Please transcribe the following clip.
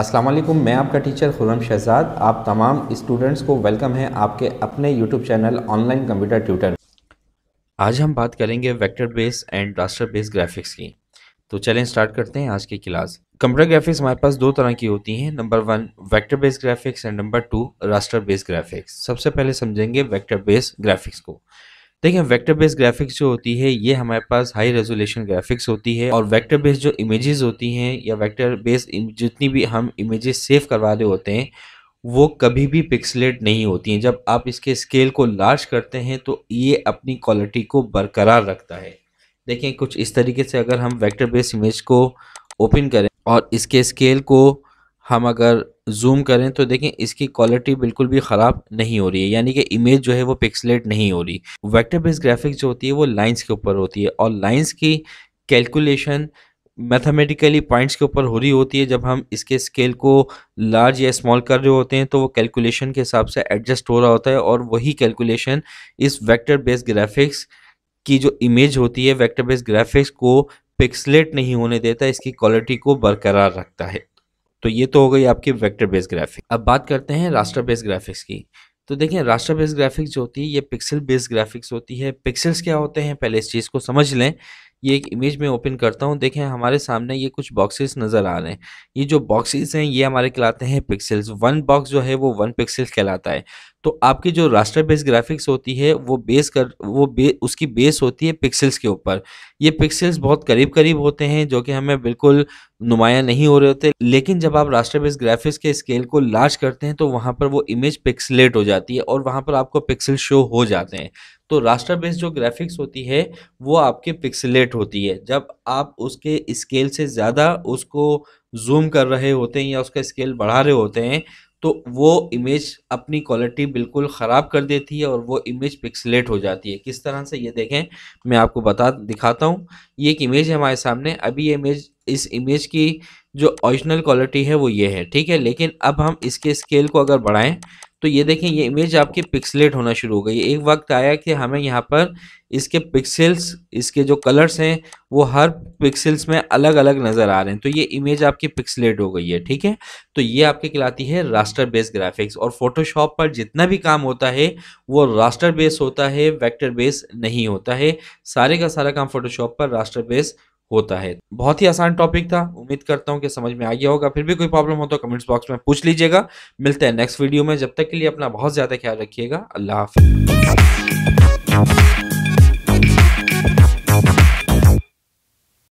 अस्सलाम वालेकुम मैं आपका टीचर खुर्रम शहजाद आप तमाम स्टूडेंट्स को वेलकम है आपके अपने YouTube channel online computer tutor आज हम बात करेंगे vector base and raster base graphics की तो चलें स्टार्ट करते हैं आज की क्लास कंप्यूटर ग्राफिक्स हमारे पास दो तरह की होती हैं number one vector base graphics and number two raster base graphics सबसे पहले समझेंगे वैक्टर बेस ग्राफिक्स को देखिए वेक्टर बेस्ड ग्राफिक्स जो होती है ये हमारे पास हाई रेजोल्यूशन ग्राफिक्स होती है और वेक्टर बेस्ड जो इमेजेस होती हैं या वेक्टर बेस्ड जितनी भी हम इमेजेस सेव करवा रहे होते हैं वो कभी भी पिक्सलेट नहीं होती हैं जब आप इसके स्केल को लार्ज करते हैं तो ये अपनी क्वालिटी को बरकरार रखता है देखिए कुछ इस तरीके से अगर हम वैक्टर बेस्ड इमेज को ओपन करें और इसके स्केल को हम अगर जूम करें तो देखें इसकी क्वालिटी बिल्कुल भी ख़राब नहीं हो रही है यानी कि इमेज जो है वो पिक्सलेट नहीं हो रही वैक्टर बेस्ड ग्राफिक्स जो होती है वो लाइंस के ऊपर होती है और लाइंस की कैलकुलेशन मैथमेटिकली पॉइंट्स के ऊपर हो रही होती है जब हम इसके स्केल को लार्ज या स्मॉल कर रहे होते हैं तो वो कैलकुलेशन के हिसाब से एडजस्ट हो रहा होता है और वही कैलकुलेशन इस वैक्टर बेस्ड ग्राफिक्स की जो इमेज होती है वैक्टर बेस्ड ग्राफिक्स को पिक्सलेट नहीं होने देता इसकी क्वालिटी को बरकरार रखता है तो ये तो हो गई आपकी वेक्टर बेस्ड ग्राफिक अब बात करते हैं रास्टर बेस्ड ग्राफिक्स की तो देखिए रास्टर बेस्ड ग्राफिक्स जो होती है ये पिक्सल बेस्ड ग्राफिक्स होती है पिक्सल्स क्या होते हैं पहले इस चीज़ को समझ लें ये एक इमेज में ओपन करता हूँ देखें हमारे सामने ये कुछ बॉक्सेस नज़र आ रहे हैं ये जो बॉक्सेस हैं ये हमारे कहलाते हैं पिक्सल्स वन बॉक्स जो है वो वन पिक्सल कहलाता है तो आपकी जो रास्टर बेस ग्राफिक्स होती है वो बेस कर वो बे उसकी बेस होती है पिक्सल्स के ऊपर ये पिक्सल्स बहुत करीब करीब होते हैं जो कि हमें बिल्कुल नुमाया नहीं हो रहे होते लेकिन जब आप रास्टर बेस ग्राफिक्स के स्केल को लार्ज करते हैं तो वहाँ पर वो इमेज पिक्सलेट हो जाती है और वहाँ पर आपको पिक्सल शो हो जाते हैं तो रास्टर बेस्ड जो ग्राफिक्स होती है वो आपके पिक्सलेट होती है जब आप उसके स्केल से ज़्यादा उसको जूम कर रहे होते हैं या उसका स्केल बढ़ा रहे होते हैं तो वो इमेज अपनी क्वालिटी बिल्कुल ख़राब कर देती है और वो इमेज पिक्सलेट हो जाती है किस तरह से ये देखें मैं आपको बता दिखाता हूँ ये एक इमेज है हमारे सामने अभी ये इमेज इस इमेज की जो ओरिजिनल क्वालिटी है वो ये है ठीक है लेकिन अब हम इसके स्केल को अगर बढ़ाएं तो ये देखें ये इमेज आपकी पिक्सलेट होना शुरू हो गई एक वक्त आया कि हमें यहाँ पर इसके पिक्सल्स इसके जो कलर्स हैं वो हर पिक्सल्स में अलग अलग नज़र आ रहे हैं तो ये इमेज आपकी पिक्सलेट हो गई है ठीक है तो ये आपके कहलाती है रास्टर बेस ग्राफिक्स और फोटोशॉप पर जितना भी काम होता है वो रास्टर बेस होता है वैक्टर बेस नहीं होता है सारे का सारा काम फोटोशॉप पर रास्टर बेस होता है बहुत ही आसान टॉपिक था उम्मीद करता हूँ कि समझ में आ गया होगा फिर भी कोई प्रॉब्लम हो तो कमेंट्स बॉक्स में पूछ लीजिएगा मिलते हैं नेक्स्ट वीडियो में जब तक के लिए अपना बहुत ज़्यादा ख्याल रखिएगा अल्लाह हाफि